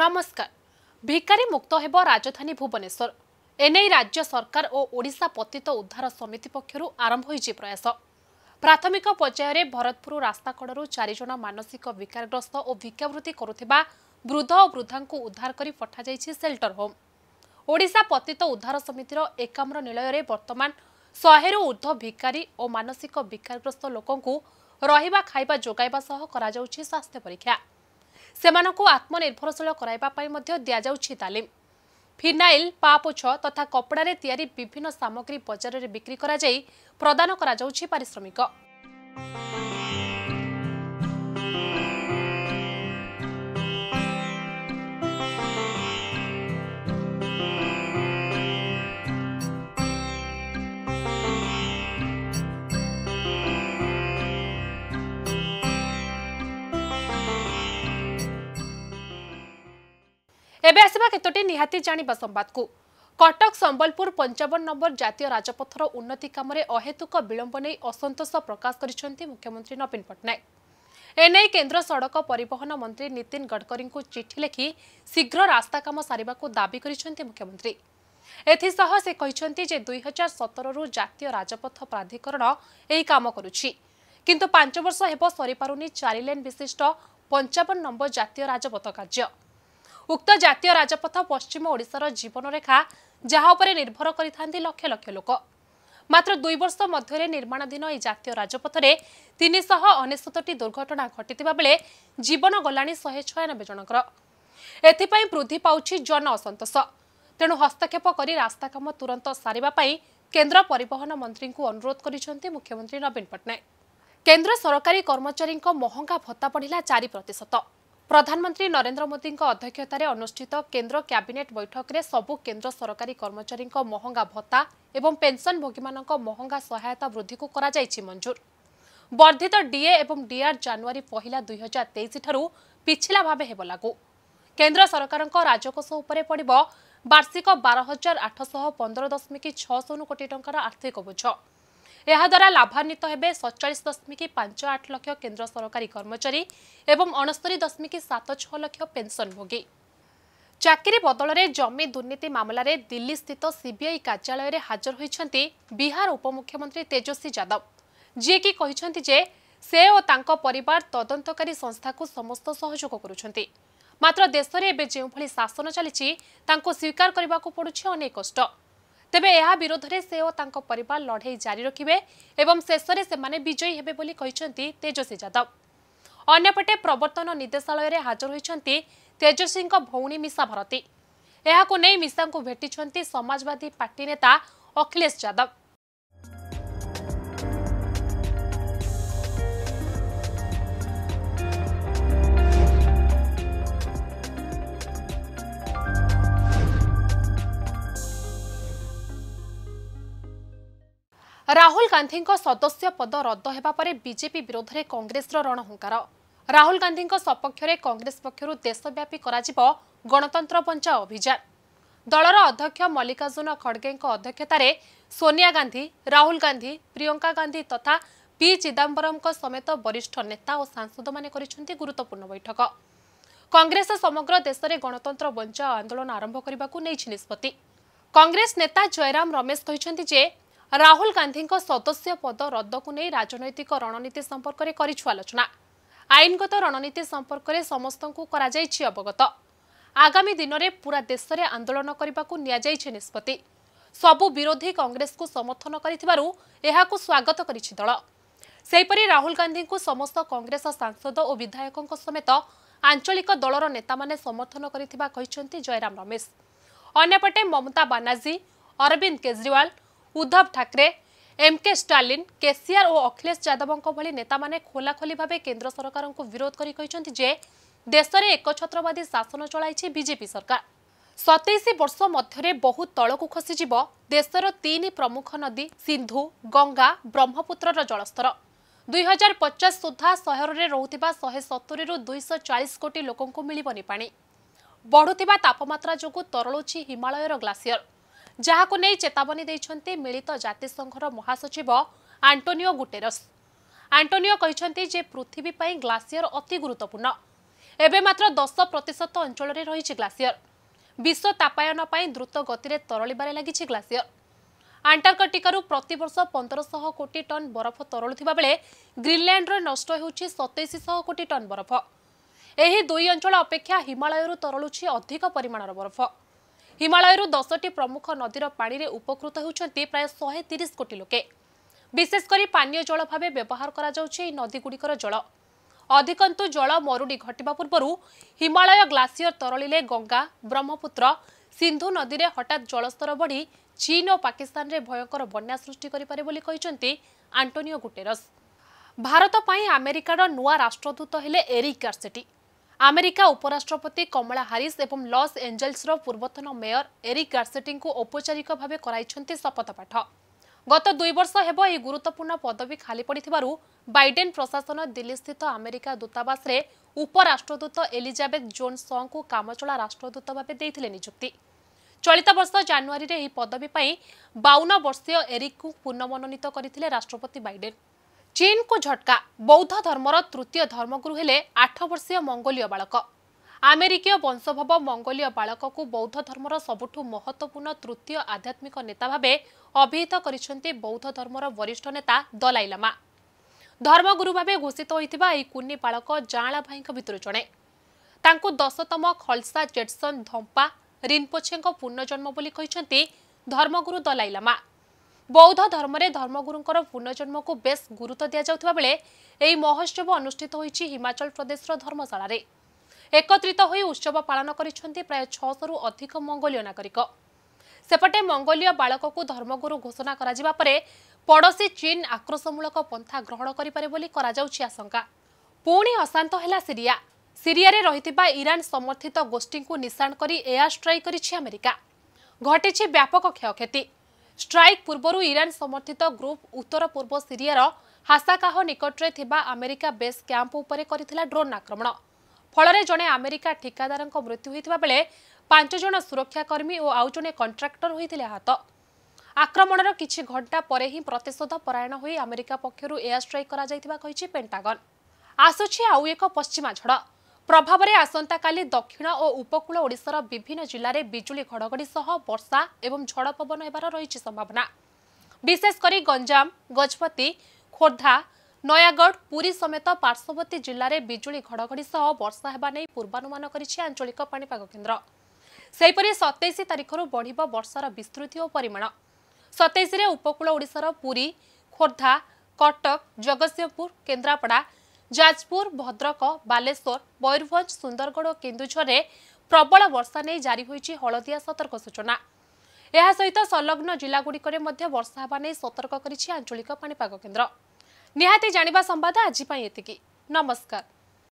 ନମସ୍କାର ଭିକାରୀ ମୁକ୍ତ ହେବ ରାଜଧାନୀ ଭୁବନେଶ୍ୱର ଏନେଇ ରାଜ୍ୟ ସରକାର ଓ ଓଡ଼ିଶା ପତିତ ଉଦ୍ଧାର ସମିତି ପକ୍ଷରୁ ଆରମ୍ଭ ହୋଇଛି ପ୍ରୟାସ ପ୍ରାଥମିକ ପର୍ଯ୍ୟାୟରେ ଭରତପୁର ରାସ୍ତାକଡ଼ରୁ ଚାରିଜଣ ମାନସିକ ବିକାରଗ୍ରସ୍ତ ଓ ଭିକ୍ଷାବୃତ୍ତି କରୁଥିବା ବୃଦ୍ଧ ଓ ବୃଦ୍ଧାଙ୍କୁ ଉଦ୍ଧାର କରି ପଠାଯାଇଛି ସେଲ୍ଟର ହୋମ୍ ଓଡ଼ିଶା ପତିତ ଉଦ୍ଧାର ସମିତିର ଏକାମ୍ର ନିଳୟରେ ବର୍ତ୍ତମାନ ଶହେରୁ ଉର୍ଦ୍ଧ୍ୱ ଭିକାରୀ ଓ ମାନସିକ ବିକାରଗ୍ରସ୍ତ ଲୋକଙ୍କୁ ରହିବା ଖାଇବା ଯୋଗାଇବା ସହ କରାଯାଉଛି ସ୍ୱାସ୍ଥ୍ୟ ପରୀକ୍ଷା ସେମାନଙ୍କୁ ଆତ୍ମନିର୍ଭରଶୀଳ କରାଇବା ପାଇଁ ମଧ୍ୟ ଦିଆଯାଉଛି ତାଲିମ ଫିନାଇଲ୍ ପାପୋଛ ତଥା କପଡ଼ାରେ ତିଆରି ବିଭିନ୍ନ ସାମଗ୍ରୀ ବଜାରରେ ବିକ୍ରି କରାଯାଇ ପ୍ରଦାନ କରାଯାଉଛି ପାରିଶ୍ରମିକ Thank you. ଏବେ ଆସିବା କେତୋଟି ନିହାତି ଜାଣିବା ସମ୍ବାଦକୁ କଟକ ସମ୍ବଲପୁର ପଞ୍ଚାବନ ନମ୍ବର ଜାତୀୟ ରାଜପଥର ଉନ୍ନତି କାମରେ ଅହେତୁକ ବିଳମ୍ବ ନେଇ ଅସନ୍ତୋଷ ପ୍ରକାଶ କରିଛନ୍ତି ମୁଖ୍ୟମନ୍ତ୍ରୀ ନବୀନ ପଟ୍ଟନାୟକ ଏନେଇ କେନ୍ଦ୍ର ସଡ଼କ ପରିବହନ ମନ୍ତ୍ରୀ ନୀତିନ ଗଡ଼କରୀଙ୍କୁ ଚିଠି ଲେଖି ଶୀଘ୍ର ରାସ୍ତା କାମ ସାରିବାକୁ ଦାବି କରିଛନ୍ତି ମୁଖ୍ୟମନ୍ତ୍ରୀ ଏଥିସହ ସେ କହିଛନ୍ତି ଯେ ଦୁଇ ହଜାର ସତରରୁ ଜାତୀୟ ରାଜପଥ ପ୍ରାଧିକରଣ ଏହି କାମ କରୁଛି କିନ୍ତୁ ପାଞ୍ଚ ବର୍ଷ ହେବ ସରିପାରୁନି ଚାରି ଲେନ୍ ବିଶିଷ୍ଟ ପଞ୍ଚାବନ ନମ୍ବର ଜାତୀୟ ରାଜପଥ କାର୍ଯ୍ୟ ଉକ୍ତ ଜାତୀୟ ରାଜପଥ ପଶ୍ଚିମ ଓଡ଼ିଶାର ଜୀବନରେଖା ଯାହା ଉପରେ ନିର୍ଭର କରିଥାନ୍ତି ଲକ୍ଷ ଲକ୍ଷ ଲୋକ ମାତ୍ର ଦୁଇ ବର୍ଷ ମଧ୍ୟରେ ନିର୍ମାଣାଧୀନ ଏହି ଜାତୀୟ ରାଜପଥରେ ତିନିଶହ ଅନେଶ୍ୱତଟି ଦୁର୍ଘଟଣା ଘଟିଥିବା ବେଳେ ଜୀବନ ଗଲାଣି ଶହେ ଛୟାନବେ ଜଣଙ୍କର ଏଥିପାଇଁ ବୃଦ୍ଧି ପାଉଛି ଜନ ଅସନ୍ତୋଷ ତେଣୁ ହସ୍ତକ୍ଷେପ କରି ରାସ୍ତା କାମ ତୁରନ୍ତ ସାରିବା ପାଇଁ କେନ୍ଦ୍ର ପରିବହନ ମନ୍ତ୍ରୀଙ୍କୁ ଅନୁରୋଧ କରିଛନ୍ତି ମୁଖ୍ୟମନ୍ତ୍ରୀ ନବୀନ ପଟ୍ଟନାୟକ କେନ୍ଦ୍ର ସରକାରୀ କର୍ମଚାରୀଙ୍କ ମହଙ୍ଗା ଭତ୍ତା ବଢ଼ିଲା ଚାରି ପ୍ରତିଶତ ପ୍ରଧାନମନ୍ତ୍ରୀ ନରେନ୍ଦ୍ର ମୋଦିଙ୍କ ଅଧ୍ୟକ୍ଷତାରେ ଅନୁଷ୍ଠିତ କେନ୍ଦ୍ର କ୍ୟାବିନେଟ୍ ବୈଠକରେ ସବୁ କେନ୍ଦ୍ର ସରକାରୀ କର୍ମଚାରୀଙ୍କ ମହଙ୍ଗା ଭତ୍ତା ଏବଂ ପେନ୍ସନ୍ ଭୋଗୀମାନଙ୍କ ମହଙ୍ଗା ସହାୟତା ବୃଦ୍ଧିକୁ କରାଯାଇଛି ମଞ୍ଜୁର ବର୍ଦ୍ଧିତ ଡିଏ ଏବଂ ଡିଆର୍ ଜାନୁଆରୀ ପହିଲା ଦୁଇ ହଜାର ତେଇଶଠାରୁ ପିଛିଲା ଭାବେ ହେବ ଲାଗୁ କେନ୍ଦ୍ର ସରକାରଙ୍କ ରାଜକୋଷ ଉପରେ ପଡ଼ିବ ବାର୍ଷିକ ବାର ହଜାର ଆଠଶହ ପନ୍ଦର ଦଶମିକ ଛଅ ଶୂନ କୋଟି ଟଙ୍କାର ଆର୍ଥିକ ବୋଝ ଏହାଦ୍ୱାରା ଲାଭାନ୍ୱିତ ହେବେ ସତଚାଳିଶ ଦଶମିକ ପାଞ୍ଚ ଆଠ ଲକ୍ଷ କେନ୍ଦ୍ର ସରକାରୀ କର୍ମଚାରୀ ଏବଂ ଅଣସ୍ତରୀ ଦଶମିକ ସାତ ଛଅ ଲକ୍ଷ ପେନ୍ସନଭୋଗୀ ଚାକିରି ବଦଳରେ ଜମି ଦୁର୍ନୀତି ମାମଲାରେ ଦିଲ୍ଲୀସ୍ଥିତ ସିବିଆଇ କାର୍ଯ୍ୟାଳୟରେ ହାଜର ହୋଇଛନ୍ତି ବିହାର ଉପମୁଖ୍ୟମନ୍ତ୍ରୀ ତେଜସ୍ୱୀ ଯାଦବ ଯିଏକି କହିଛନ୍ତି ଯେ ସେ ଓ ତାଙ୍କ ପରିବାର ତଦନ୍ତକାରୀ ସଂସ୍ଥାକୁ ସମସ୍ତ ସହଯୋଗ କରୁଛନ୍ତି ମାତ୍ର ଦେଶରେ ଏବେ ଯେଉଁଭଳି ଶାସନ ଚାଲିଛି ତାଙ୍କୁ ସ୍ୱୀକାର କରିବାକୁ ପଡ଼ୁଛି ଅନେକ କଷ୍ଟ ତେବେ ଏହା ବିରୋଧରେ ସେ ଓ ତାଙ୍କ ପରିବାର ଲଢ଼େଇ ଜାରି ରଖିବେ ଏବଂ ଶେଷରେ ସେମାନେ ବିଜୟୀ ହେବେ ବୋଲି କହିଛନ୍ତି ତେଜସ୍ୱୀ ଯାଦବ ଅନ୍ୟପଟେ ପ୍ରବର୍ତ୍ତନ ନିର୍ଦ୍ଦେଶାଳୟରେ ହାଜର ହୋଇଛନ୍ତି ତେଜସ୍ୱୀଙ୍କ ଭଉଣୀ ମିଶା ଭାରତୀ ଏହାକୁ ନେଇ ମିଶାଙ୍କୁ ଭେଟିଛନ୍ତି ସମାଜବାଦୀ ପାର୍ଟି ନେତା ଅଖିଳେଶ ଯାଦବ ରାହୁଲ ଗାନ୍ଧୀଙ୍କ ସଦସ୍ୟ ପଦ ରଦ୍ଦ ହେବା ପରେ ବିଜେପି ବିରୋଧରେ କଂଗ୍ରେସର ରଣହୁଙ୍କାର ରାହୁଲ ଗାନ୍ଧୀଙ୍କ ସପକ୍ଷରେ କଂଗ୍ରେସ ପକ୍ଷରୁ ଦେଶବ୍ୟାପୀ କରାଯିବ ଗଣତନ୍ତ୍ର ବଞ୍ଚ ଅଭିଯାନ ଦଳର ଅଧ୍ୟକ୍ଷ ମଲ୍ଲିକାର୍ଜୁନ ଖଡ୍ଗେଙ୍କ ଅଧ୍ୟକ୍ଷତାରେ ସୋନିଆ ଗାନ୍ଧୀ ରାହୁଲ ଗାନ୍ଧୀ ପ୍ରିୟଙ୍କା ଗାନ୍ଧୀ ତଥା ପି ଚିଦାମ୍ବରମ୍ଙ୍କ ସମେତ ବରିଷ୍ଠ ନେତା ଓ ସାଂସଦମାନେ କରିଛନ୍ତି ଗୁରୁତ୍ୱପୂର୍ଣ୍ଣ ବୈଠକ କଂଗ୍ରେସ ସମଗ୍ର ଦେଶରେ ଗଣତନ୍ତ୍ର ବଞ୍ଚ ଆନ୍ଦୋଳନ ଆରମ୍ଭ କରିବାକୁ ନେଇଛି ନିଷ୍ପତ୍ତି କଂଗ୍ରେସ ନେତା ଜୟରାମ ରମେଶ କହିଛନ୍ତି ଯେ ରାହୁଲ ଗାନ୍ଧୀଙ୍କ ସଦସ୍ୟ ପଦ ରଦ୍ଦକୁ ନେଇ ରାଜନୈତିକ ରଣନୀତି ସମ୍ପର୍କରେ କରିଛୁ ଆଲୋଚନା ଆଇନଗତ ରଣନୀତି ସମ୍ପର୍କରେ ସମସ୍ତଙ୍କୁ କରାଯାଇଛି ଅବଗତ ଆଗାମୀ ଦିନରେ ପୁରା ଦେଶରେ ଆନ୍ଦୋଳନ କରିବାକୁ ନିଆଯାଇଛି ନିଷ୍ପତ୍ତି ସବୁ ବିରୋଧୀ କଂଗ୍ରେସକୁ ସମର୍ଥନ କରିଥିବାରୁ ଏହାକୁ ସ୍ୱାଗତ କରିଛି ଦଳ ସେହିପରି ରାହୁଲ ଗାନ୍ଧୀଙ୍କୁ ସମସ୍ତ କଂଗ୍ରେସ ସାଂସଦ ଓ ବିଧାୟକଙ୍କ ସମେତ ଆଞ୍ଚଳିକ ଦଳର ନେତାମାନେ ସମର୍ଥନ କରିଥିବା କହିଛନ୍ତି ଜୟରାମ ରମେଶ ଅନ୍ୟପଟେ Mamata Banerjee Arvind Kejriwal Uddhav Thackeray M K Stalin KCR ও অখিলেশ যাদবঙ্ক ভি নেতামানে খোলাখোলি ভাবে কেন্দ্র সরকার বিরোধ করে যে দেশে একছত্রবাদী শাসন চলাইছে বিজেপি সরকার ସତେଇଶ ବର୍ଷ ମଧ୍ୟରେ ବହୁ ତଳକୁ ଖସିଯିବ ଦେଶର ତିନି ପ୍ରମୁଖ ନଦୀ ସିନ୍ଧୁ ଗଙ୍ଗା ବ୍ରହ୍ମପୁତ୍ରର ଜଳସ୍ତର ଦୁଇହଜାର ପଚାଶ ସୁଦ୍ଧା ସହରରେ ରହୁଥିବା ଶହେ ସତୁରିରୁ ଦୁଇଶହ ଚାଳିଶ କୋଟି ଲୋକଙ୍କୁ ମିଳିବନି ପାଣି ବଢ଼ୁଥିବା ତାପମାତ୍ରା ଯୋଗୁଁ ତରଳୁଛି ହିମାଳୟର ଗ୍ଲାସିୟର ଯାହାକୁ ନେଇ ଚେତାବନୀ ଦେଇଛନ୍ତି ମିଳିତ ଜାତିସଂଘର ମହାସଚିବ ଆଣ୍ଟୋନିଓ ଗୁଟେରସ୍ ଆଣ୍ଟୋନିଓ କହିଛନ୍ତି ଯେ ପୃଥିବୀ ପାଇଁ ଗ୍ଲାସିୟର ଅତି ଗୁରୁତ୍ୱପୂର୍ଣ୍ଣ ଏବେ ମାତ୍ର ଦଶ ପ୍ରତିଶତ ଅଞ୍ଚଳରେ ରହିଛି ଗ୍ଲାସିୟର ବିଶ୍ୱ ତାପାୟନ ପାଇଁ ଦ୍ରୁତ ଗତିରେ ତରଳିବାରେ ଲାଗିଛି ଗ୍ଲାସିୟର ଆଣ୍ଟାର୍କଟିକାରୁ ପ୍ରତିବର୍ଷ ପନ୍ଦରଶହ କୋଟି ଟନ୍ ବରଫ ତରଳୁଥିବା ବେଳେ ଗ୍ରୀନ୍ଲ୍ୟାଣ୍ଡରେ ନଷ୍ଟ ହେଉଛି ସତେଇଶଶହ କୋଟି ଟନ୍ ବରଫ ଏହି ଦୁଇ ଅଞ୍ଚଳ ଅପେକ୍ଷା ହିମାଳୟରୁ ତରଳୁଛି ଅଧିକ ପରିମାଣର ବରଫ ହିମାଳୟରୁ ଦଶଟି ପ୍ରମୁଖ ନଦୀର ପାଣିରେ ଉପକୃତ ହେଉଛନ୍ତି ପ୍ରାୟ ଶହେ ତିରିଶ କୋଟି ଲୋକେ ବିଶେଷ କରି ପାନୀୟ ଜଳ ଭାବେ ବ୍ୟବହାର କରାଯାଉଛି ଏହି ନଦୀଗୁଡ଼ିକର ଜଳ ଅଧିକନ୍ତୁ ଜଳ ମରୁଡ଼ି ଘଟିବା ପୂର୍ବରୁ ହିମାଳୟ ଗ୍ଲାସିୟର ତରଳିଲେ ଗଙ୍ଗା ବ୍ରହ୍ମପୁତ୍ର ସିନ୍ଧୁ ନଦୀରେ ହଠାତ୍ ଜଳସ୍ତର ବଢ଼ି ଚୀନ ଓ ପାକିସ୍ତାନରେ ଭୟଙ୍କର ବନ୍ୟା ସୃଷ୍ଟି କରିପାରେ ବୋଲି କହିଛନ୍ତି ଆଣ୍ଟୋନିଓ ଗୁଟେରସ୍ ଭାରତ ପାଇଁ ଆମେରିକାର ନୂଆ ରାଷ୍ଟ୍ରଦୂତ ହେଲେ ଏରିକ୍ ଆମେରିକା ଉପରାଷ୍ଟ୍ରପତି କମଳା ହାରିସ୍ ଏବଂ ଲସ୍ ଏଞ୍ଜେଲ୍ସର ପୂର୍ବତନ ମେୟର ଏରିକ୍ ଗାର୍ସେଟିଙ୍କୁ ଔପଚାରିକ ଭାବେ କରାଇଛନ୍ତି ଶପଥପାଠ ଗତ ଦୁଇ ବର୍ଷ ହେବ ଏହି ଗୁରୁତ୍ୱପୂର୍ଣ୍ଣ ପଦବୀ ଖାଲି ପଡ଼ିଥିବାରୁ ବାଇଡେନ୍ ପ୍ରଶାସନ ଦିଲ୍ଲୀସ୍ଥିତ ଆମେରିକା ଦୂତାବାସରେ ଉପରାଷ୍ଟ୍ରଦୂତ ଏଲିଜାବେଥ୍ ଜୋନ୍ ସଙ୍କୁ କାମଚଳା ରାଷ୍ଟ୍ରଦୂତ ଭାବେ ଦେଇଥିଲେ ନିଯୁକ୍ତି ଚଳିତ ବର୍ଷ ଜାନୁଆରୀରେ ଏହି ପଦବୀ ପାଇଁ ବାଉନ ବର୍ଷୀୟ ଏରିକ୍ଙ୍କୁ ପୁନଃମନୋନୀତ କରିଥିଲେ ରାଷ୍ଟ୍ରପତି ବାଇଡେନ୍ ଚୀନ୍କୁ ଝଟକା ବୌଦ୍ଧ ଧର୍ମର ତୃତୀୟ ଧର୍ମଗୁରୁ ହେଲେ ଆଠ ବର୍ଷୀୟ ମଙ୍ଗୋଲୀୟ ବାଳକ ଆମେରିକୀୟ ବଂଶୋଭବ ମଙ୍ଗୋଲୀୟ ବାଳକକୁ ବୌଦ୍ଧ ଧର୍ମର ସବୁଠୁ ମହତ୍ତ୍ୱପୂର୍ଣ୍ଣ ତୃତୀୟ ଆଧ୍ୟାତ୍ମିକ ନେତା ଭାବେ ଅଭିହିତ କରିଛନ୍ତି ବୌଦ୍ଧ ଧର୍ମର ବରିଷ୍ଠ ନେତା ଦଲାଇ ଲାମା ଧର୍ମଗୁରୁ ଭାବେ ଘୋଷିତ ହୋଇଥିବା ଏହି କୁନି ବାଳକ ଜାଁଳା ଭାଇଙ୍କ ଭିତରୁ ଜଣେ ତାଙ୍କୁ ଦଶତମ ଖଲ୍ସା ଜେଟସନ୍ ଧମ୍ପା ରିନ୍ପୋଛେଙ୍କ ପୁନର୍ଜନ୍ମ ବୋଲି କହିଛନ୍ତି ଧର୍ମଗୁରୁ ଦଲାଇ ଲାମା ବୌଦ୍ଧ ଧର୍ମରେ ଧର୍ମଗୁରୁଙ୍କର ପୁନର୍ଜନ୍ମକୁ ବେଶ୍ ଗୁରୁତ୍ୱ ଦିଆଯାଉଥିବା ବେଳେ ଏହି ମହୋତ୍ସବ ଅନୁଷ୍ଠିତ ହୋଇଛି ହିମାଚଳ ପ୍ରଦେଶର ଧର୍ମଶାଳାରେ ଏକତ୍ରିତ ହୋଇ ଉତ୍ସବ ପାଳନ କରିଛନ୍ତି ପ୍ରାୟ ଛଅଶହରୁ ଅଧିକ ମଙ୍ଗୋଲୀୟ ନାଗରିକ ସେପଟେ ମଙ୍ଗୋଲୀୟ ବାଳକକୁ ଧର୍ମଗୁରୁ ଘୋଷଣା କରାଯିବା ପରେ ପଡ଼ୋଶୀ ଚୀନ୍ ଆକ୍ରୋଶମୂଳକ ପନ୍ଥା ଗ୍ରହଣ କରିପାରେ ବୋଲି କରାଯାଉଛି ଆଶଙ୍କା ପୁଣି ଅଶାନ୍ତ ହେଲା ସିରିଆ ସିରିଆରେ ରହିଥିବା ଇରାନ ସମର୍ଥିତ ଗୋଷ୍ଠୀଙ୍କୁ ନିଶାଣ କରି ଏୟାର ଷ୍ଟ୍ରାଇକ୍ କରିଛି ଆମେରିକା ଘଟିଛି ବ୍ୟାପକ କ୍ଷୟକ୍ଷତି ଷ୍ଟ୍ରାଇକ୍ ପୂର୍ବରୁ ଇରାନ୍ ସମର୍ଥିତ ଗ୍ରୁପ୍ ଉତ୍ତର ପୂର୍ବ ସିରିଆର ହାସାକାହ ନିକଟରେ ଥିବା ଆମେରିକା ବେସ୍ କ୍ୟାମ୍ପ ଉପରେ କରିଥିଲା ଡ୍ରୋନ୍ ଆକ୍ରମଣ ଫଳରେ ଜଣେ ଆମେରିକା ଠିକାଦାରଙ୍କ ମୃତ୍ୟୁ ହୋଇଥିବା ବେଳେ ପାଞ୍ଚ ଜଣ ସୁରକ୍ଷାକର୍ମୀ ଓ ଆଉ ଜଣେ କଣ୍ଟ୍ରାକ୍ଟର ହୋଇଥିଲେ ଆହତ ଆକ୍ରମଣର କିଛି ଘଣ୍ଟା ପରେ ହିଁ ପ୍ରତିଶୋଧ ପରାୟଣ ହୋଇ ଆମେରିକା ପକ୍ଷରୁ ଏୟାର ଷ୍ଟ୍ରାଇକ୍ କରାଯାଇଥିବା କହିଛି ପେଣ୍ଟାଗନ୍ ଆସୁଛି ଆଉ ଏକ ପଶ୍ଚିମା ଝଡ଼ ପ୍ରଭାବରେ ଆସନ୍ତାକାଲି ଦକ୍ଷିଣ ଓ ଉପକୂଳ ଓଡ଼ିଶାର ବିଭିନ୍ନ ଜିଲ୍ଲାରେ ବିଜୁଳି ଘଡ଼ଘଡ଼ି ସହ ବର୍ଷା ଏବଂ ଝଡ଼ ପବନ ହେବାର ରହିଛି ସମ୍ଭାବନା ବିଶେଷ କରି ଗଞ୍ଜାମ ଗଜପତି ଖୋର୍ଦ୍ଧା ନୟାଗଡ଼ ପୁରୀ ସମେତ ପାର୍ଶ୍ୱବର୍ତ୍ତୀ ଜିଲ୍ଲାରେ ବିଜୁଳି ଘଡ଼ଘଡ଼ି ସହ ବର୍ଷା ହେବା ନେଇ ପୂର୍ବାନୁମାନ କରିଛି ଆଞ୍ଚଳିକ ପାଣିପାଗ କେନ୍ଦ୍ର ସେହିପରି ସତେଇଶ ତାରିଖରୁ ବଢ଼ିବ ବର୍ଷାର ବିସ୍ତୃତି ଓ ପରିମାଣ ସତେଇଶରେ ଉପକୂଳ ଓଡ଼ିଶାର ପୁରୀ ଖୋର୍ଦ୍ଧା କଟକ ଜଗତସିଂହପୁର କେନ୍ଦ୍ରାପଡ଼ା ଯାଜପୁର ଭଦ୍ରକ ବାଲେଶ୍ୱର ମୟୂରଭଞ୍ଜ ସୁନ୍ଦରଗଡ଼ ଓ କେନ୍ଦୁଝରରେ ପ୍ରବଳ ବର୍ଷା ନେଇ ଜାରି ହୋଇଛି ହଳଦିଆ ସତର୍କ ସୂଚନା ଏହା ସହିତ ସଂଲଗ୍ନ ଜିଲ୍ଲାଗୁଡ଼ିକରେ ମଧ୍ୟ ବର୍ଷା ହେବା ନେଇ ସତର୍କ କରିଛି ଆଞ୍ଚଳିକ ପାଣିପାଗ କେନ୍ଦ୍ର ନିହାତି ଜାଣିବା ସମ୍ବାଦ ଆଜି ପାଇଁ ଏତିକି ନମସ୍କାର